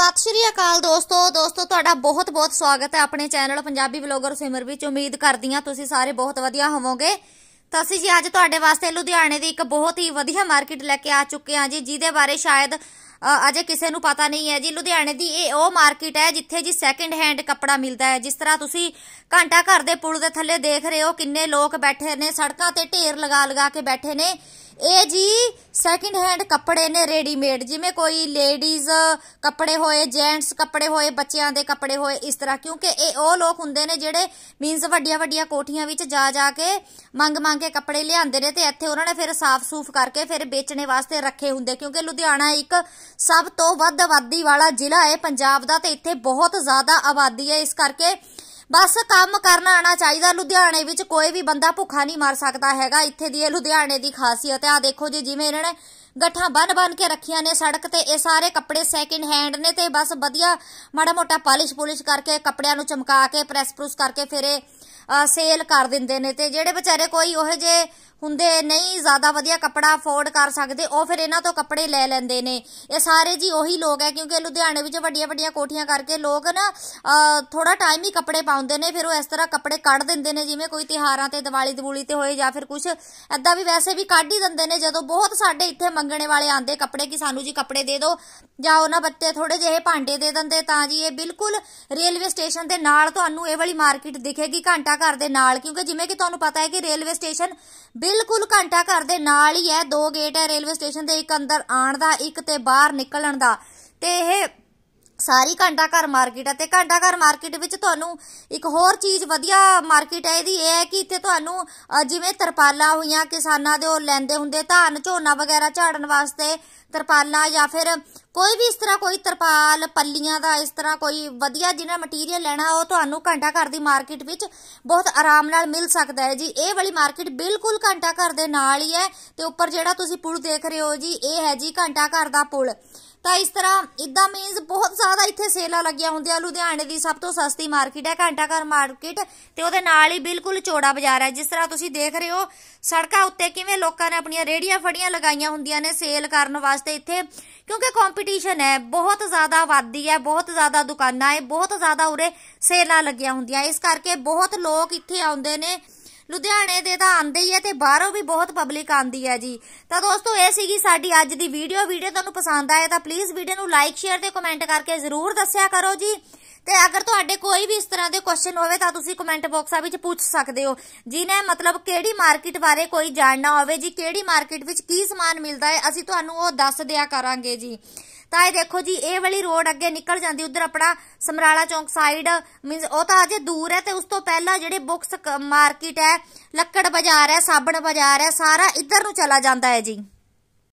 ਸਤਿ ਸ਼੍ਰੀ ਅਕਾਲ ਦੋਸਤੋ ਦੋਸਤੋ ਤੁਹਾਡਾ ਬਹੁਤ-ਬਹੁਤ ਸਵਾਗਤ ਹੈ ਆਪਣੇ ਚੈਨਲ ਪੰਜਾਬੀ ਵਲੋਗਰ ਸਿਮਰ ਵਿੱਚ ਉਮੀਦ ਕਰਦੀ ਹਾਂ ਤੁਸੀਂ ਸਾਰੇ ਬਹੁਤ ਵਧੀਆ ਹੋਵੋਗੇ ਤਾਂ ਅਸੀਂ ਜੀ ਅੱਜ ਤੁਹਾਡੇ ਵਾਸਤੇ ਲੁਧਿਆਣੇ ਦੀ ਇੱਕ ਬਹੁਤ ਹੀ ਵਧੀਆ ਮਾਰਕੀਟ ਲੈ ਕੇ ਆ ਚੁੱਕੇ ਹਾਂ ਜੀ ਜਿਹਦੇ ਬਾਰੇ ਸ਼ਾਇਦ ਅਜੇ ਕਿਸੇ ਨੂੰ ਪਤਾ ਨਹੀਂ ਹੈ ਜੀ ਲੁਧਿਆਣੇ ਦੀ ਇਹ ਉਹ ਮਾਰਕੀਟ ਹੈ ਜਿੱਥੇ ਜੀ ਸੈਕੰਡ ਹੈਂਡ ਕੱਪੜਾ ਮਿਲਦਾ ਹੈ ਜਿਸ ਤਰ੍ਹਾਂ ਤੁਸੀਂ ਘੰਟਾ ਘਰ ਦੇ ਪੁਲ ਦੇ ਥੱਲੇ ਦੇਖ ਰਹੇ ਹੋ ਕਿੰਨੇ ਲੋਕ ਬੈਠੇ ਨੇ ਸੜਕਾਂ ਤੇ ਢੇਰ ਲਗਾ ਲਗਾ ਕੇ ਬੈਠੇ ਨੇ ਇਹ ਜੀ ਸੈਕਿੰਡ ਹੈਂਡ ਕੱਪੜੇ ਨੇ ਰੈਡੀਮੇਡ ਜਿਵੇਂ ਕੋਈ ਲੇਡੀਜ਼ ਕੱਪੜੇ ਹੋਏ ਜੈਂਟਸ ਕੱਪੜੇ ਹੋਏ ਬੱਚਿਆਂ ਦੇ ਕੱਪੜੇ ਹੋਏ ਇਸ ਤਰ੍ਹਾਂ ਕਿਉਂਕਿ ਇਹ ਉਹ ਲੋਕ ਹੁੰਦੇ ਨੇ ਜਿਹੜੇ ਮੀਨਸ ਵੱਡੀਆਂ ਵੱਡੀਆਂ ਕੋਠੀਆਂ ਵਿੱਚ ਜਾ ਜਾ ਕੇ ਮੰਗ ਮੰਗ ਕੇ ਕੱਪੜੇ ਲਿਆਉਂਦੇ ਨੇ ਤੇ ਇੱਥੇ ਉਹਨਾਂ ਨੇ ਫਿਰ ਸਾਫ਼-ਸੂਫ ਕਰਕੇ ਫਿਰ ਵੇਚਣੇ ਵਾਸਤੇ ਰੱਖੇ ਹੁੰਦੇ ਕਿਉਂਕਿ ਲੁਧਿਆਣਾ ਇੱਕ ਸਭ ਤੋਂ ਵੱਧ ਆਬਾਦੀ ਵਾਲਾ ਜ਼ਿਲ੍ਹਾ ਹੈ ਪੰਜਾਬ ਦਾ ਤੇ ਇੱਥੇ ਬਹੁਤ ਜ਼ਿਆਦਾ ਆਬਾਦੀ ਹੈ ਇਸ ਕਰਕੇ ਬਸ ਕੰਮ ਕਰਨਾ ਆਣਾ ਚਾਹੀਦਾ ਲੁਧਿਆਣੇ ਵਿੱਚ ਕੋਈ ਵੀ ਬੰਦਾ ਭੁੱਖਾ ਨਹੀਂ ਮਰ ਸਕਦਾ ਹੈਗਾ ਇੱਥੇ ਦੀ ਇਹ ਲੁਧਿਆਣੇ ਦੀ ਖਾਸੀਅਤ ਹੈ ਆ ਦੇਖੋ ਜੀ ਜਿਵੇਂ ਇਹਨਾਂ ਨੇ ਗੱਠਾਂ ਬਨ-ਬਨ ਕੇ ਰੱਖੀਆਂ ਨੇ ਸੜਕ ਤੇ ਇਹ ਸਾਰੇ ਕੱਪੜੇ ਸੈਕਿੰਡ ਹੈਂਡ ਨੇ ਤੇ ਬਸ ਵਧੀਆ ਮਾੜਾ ਮੋਟਾ ਪਾਲਿਸ਼ ਪੁਲਿਸ਼ ਕਰਕੇ ਕੱਪੜਿਆਂ ਨੂੰ ਚਮਕਾ ਕੇ ਪ੍ਰੈਸ ਪ੍ਰੂਸ ਕਰਕੇ ਫਿਰ ਇਹ ਸੇਲ ਕਰ ਦਿੰਦੇ ਨੇ ਤੇ ਜਿਹੜੇ ਵਿਚਾਰੇ ਕੋਈ ਉਹ ਜੇ ਹੁੰਦੇ ਨਹੀਂ ਜ਼ਿਆਦਾ ਵਧੀਆ ਕੱਪੜਾ ਅਫੋਰਡ ਕਰ ਸਕਦੇ ਉਹ ਫਿਰ ਇਹਨਾਂ ਤੋਂ ਕੱਪੜੇ ਲੈ ਲੈਂਦੇ ਨੇ ਇਹ ਸਾਰੇ ਜੀ ਉਹੀ ਲੋਕ ਹੈ ਕਿਉਂਕਿ ਲੁਧਿਆਣੇ ਵਿੱਚ ਵੱਡੀਆਂ ਵੱਡੀਆਂ ਕੋਠੀਆਂ ਕਰਕੇ ਲੋਕ ਨਾ ਥੋੜਾ ਟਾਈਮ ਹੀ ਕੱਪੜੇ ਪਾਉਂਦੇ ਨੇ ਫਿਰ ਉਹ ਇਸ ਤਰ੍ਹਾਂ ਕੱਪੜੇ ਕੱਢ ਦਿੰਦੇ ਨੇ ਜਿਵੇਂ ਕੋਈ ਤਿਹਾਰਾਂ ਤੇ ਦੀਵਾਲੀ ਦਵੂਲੀ ਤੇ ਹੋਏ ਜਾਂ ਫਿਰ ਕੁਝ ਐਦਾਂ ਵੀ ਵੈਸੇ ਵੀ ਕੱਢ ਹੀ ਦਿੰਦੇ ਨੇ ਜਦੋਂ ਬਹੁਤ ਸਾਡੇ ਇੱਥੇ ਮੰਗਣੇ ਵਾਲੇ ਆਂਦੇ ਕੱਪੜੇ ਕਿ ਸਾਨੂੰ ਜੀ ਕੱਪੜੇ ਦੇ ਦਿਓ ਜਾਂ ਉਹਨਾਂ ਬੱਤੇ ਥੋੜੇ ਜਿਹੇ ਭਾਂਡੇ ਦੇ ਦਿੰਦੇ ਤਾਂ ਜੀ ਇਹ ਬਿਲਕੁਲ ਰੇਲਵੇ ਸਟੇਸ਼ਨ ਦੇ ਨਾਲ ਤੁਹਾਨੂੰ ਇਹ ਵਾਲੀ ਮਾਰਕੀਟ ਦਿਖੇਗੀ ਘੰਟਾ ਘਰ ਦੇ ਨਾਲ ਕਿਉਂਕਿ ਜਿਵੇਂ ਕਿ ਤੁਹਾਨੂੰ ਪਤਾ ਹੈ ਕਿ ਰੇਲਵੇ ਸਟੇਸ਼ਨ ਬਿਲਕੁਲ ਘੰਟਾ ਘਰ ਦੇ ਨਾਲ ਹੀ ਹੈ ਦੋ ਗੇਟ ਹੈ ਰੇਲਵੇ ਸਟੇਸ਼ਨ ਦੇ ਇੱਕ ਅੰਦਰ ਆਣ ਦਾ ਇੱਕ ਤੇ ਬਾਹਰ ਨਿਕਲਣ ਦਾ ਤੇ ਇਹ ਸਾਰੀ ਘੰਟਾ ਘਰ ਮਾਰਕੀਟ ਹੈ ਤੇ ਘੰਟਾ ਘਰ ਮਾਰਕੀਟ ਵਿੱਚ ਤੁਹਾਨੂੰ ਇੱਕ ਹੋਰ ਚੀਜ਼ ਵਧੀਆ ਮਾਰਕੀਟ ਹੈ ਇਹਦੀ ਇਹ ਹੈ ਕਿ ਇੱਥੇ ਤੁਹਾਨੂੰ ਜਿਵੇਂ ਤਰਪਾਲਾਂ ਹੋਈਆਂ ਕਿਸਾਨਾਂ ਦੇ ਉਹ ਲੈਂਦੇ ਹੁੰਦੇ ਧਾਨ ਝੋਨਾ ਵਗੈਰਾ ਝਾੜਨ ਵਾਸਤੇ ਤਰਪਾਲਾਂ ਜਾਂ ਫਿਰ ਕੋਈ ਵੀ ਇਸ ਤਰ੍ਹਾਂ ਕੋਈ ਤਰਪਾਲ ਪੱਲੀਆਂ ਦਾ ਇਸ ਤਰ੍ਹਾਂ ਕੋਈ ਵਧੀਆ ਜਿਹੜਾ ਮਟੀਰੀਅਲ ਲੈਣਾ ਉਹ ਤੁਹਾਨੂੰ ਘੰਟਾ ਘਰ ਦੀ ਮਾਰਕੀਟ ਵਿੱਚ ਬਹੁਤ ਆਰਾਮ ਨਾਲ ਮਿਲ ਸਕਦਾ ਹੈ ਜੀ ਇਹ ਵਾਲੀ ਮਾਰਕੀਟ ਬਿਲਕੁਲ ਘੰਟਾ ਘਰ ਦੇ ਨਾਲ ਹੀ ਹੈ ਤੇ ਉੱਪਰ ਜਿਹੜਾ ਤੁਸੀਂ ਪੁਲ ਦੇਖ ਰਹੇ ਹੋ ਜੀ ਇਹ ਹੈ ਜੀ ਘੰਟਾ ਘਰ ਦਾ ਪੁਲ ਤਾਂ ਇਸ ਤਰ੍ਹਾਂ ਇਦਾਂ ਮੀਨਸ ਬਹੁਤ ਜ਼ਿਆਦਾ ਇੱਥੇ ਸੇਲਾਂ ਲੱਗੀਆਂ ਹੁੰਦੀਆਂ ਲੁਧਿਆਣੇ ਦੀ ਸਭ ਤੋਂ ਸਸਤੀ ਮਾਰਕੀਟ ਹੈ ਘੰਟਾ ਘਰ ਮਾਰਕੀਟ ਤੇ ਉਹਦੇ ਨਾਲ ਹੀ ਬਿਲਕੁਲ ਚੋੜਾ ਬਾਜ਼ਾਰ ਹੈ ਜਿਸ ਤਰ੍ਹਾਂ ਤੁਸੀਂ ਦੇਖ ਰਹੇ ਹੋ ਸੜਕਾਂ ਉੱਤੇ ਕਿਵੇਂ ਲੋਕਾਂ ਨੇ ਆਪਣੀਆਂ ਰੇੜੀਆਂ ਫੜੀਆਂ ਲਗਾਈਆਂ ਹੁੰਦੀਆਂ ਨੇ ਸੇਲ ਕਰਨ ਵਾਸਤੇ ਵਾਸਤੇ ਇੱਥੇ ਕਿਉਂਕਿ ਕੰਪੀਟੀਸ਼ਨ ਹੈ ਬਹੁਤ ਜ਼ਿਆਦਾ ਵਾਦੀ ਹੈ ਬਹੁਤ ਜ਼ਿਆਦਾ ਦੁਕਾਨਾਂ ਹੈ ਬਹੁਤ ਜ਼ਿਆਦਾ ਉਰੇ ਸੇਲਾਂ ਲੱਗੀਆਂ ਹੁੰਦੀਆਂ ਇਸ ਕਰਕੇ ਬਹੁਤ ਲੋਕ ਇੱਥੇ ਆਉਂਦੇ ਨੇ ਲੁਧਿਆਣੇ ਦੇ ਤਾਂ ਆਂਦੇ ਹੀ ਹੈ ਤੇ ਬਾਹਰੋਂ ਵੀ ਬਹੁਤ ਪਬਲਿਕ ਆਂਦੀ ਹੈ ਜੀ ਤਾਂ ਦੋਸਤੋ ਇਹ ਸੀਗੀ ਸਾਡੀ ਅੱਜ ਦੀ ਵੀਡੀਓ ਵੀਡੀਓ ਤੁਹਾਨੂੰ ਪਸੰਦ ਆਏ ਤਾਂ ਪਲੀਜ਼ ਵੀਡੀਓ ਨੂੰ ਲਾਈਕ ਸ਼ੇਅਰ ਤੇ ਕਮੈਂਟ ਕਰਕੇ ਜ਼ਰੂਰ ਦੱਸਿਆ ਕਰੋ ਜੀ ਤੇ ਅਗਰ ਤੁਹਾਡੇ ਕੋਈ ਵੀ ਇਸ ਤਰ੍ਹਾਂ ਦੇ ਕੁਐਸਚਨ ਹੋਵੇ ਤਾਂ ਤੁਸੀਂ ਕਮੈਂਟ ਬਾਕਸਾਂ ਵਿੱਚ ਪੁੱਛ ਸਕਦੇ ਹੋ ਜਿਨੇ ਮਤਲਬ ਕਿਹੜੀ ਮਾਰਕੀਟ ਬਾਰੇ ਕੋਈ ਜਾਣਨਾ ਹੋਵੇ ਜੀ ਕਿਹੜੀ ਮਾਰਕੀਟ ਵਿੱਚ ਕੀ ਸਮਾਨ ਮਿਲਦਾ ਹੈ ਅਸੀਂ ਤੁਹਾਨੂੰ ਉਹ ਦੱਸ ਦਿਆ ਕਰਾਂਗੇ ਜੀ ਤਾਂ ਇਹ ਦੇਖੋ ਜੀ ਇਹ ਵਾਲੀ ਰੋਡ ਅੱਗੇ ਨਿਕਲ ਜਾਂਦੀ ਉਧਰ ਆਪਣਾ ਸਮਰਾਲਾ ਚੌਂਕ ਸਾਈਡ ਮੀਨਸ ਉਹ ਤਾਂ ਅਜੇ ਦੂਰ ਹੈ ਤੇ ਉਸ ਤੋਂ ਪਹਿਲਾਂ ਜਿਹੜੇ ਬੁੱਕਸ ਮਾਰਕੀਟ ਹੈ ਲੱਕੜ ਬਾਜ਼ਾਰ ਹੈ ਸਾਬਣ ਬਾਜ਼ਾਰ ਹੈ ਸਾਰਾ ਇੱਧਰ ਨੂੰ ਚਲਾ ਜਾਂਦਾ ਹੈ ਜੀ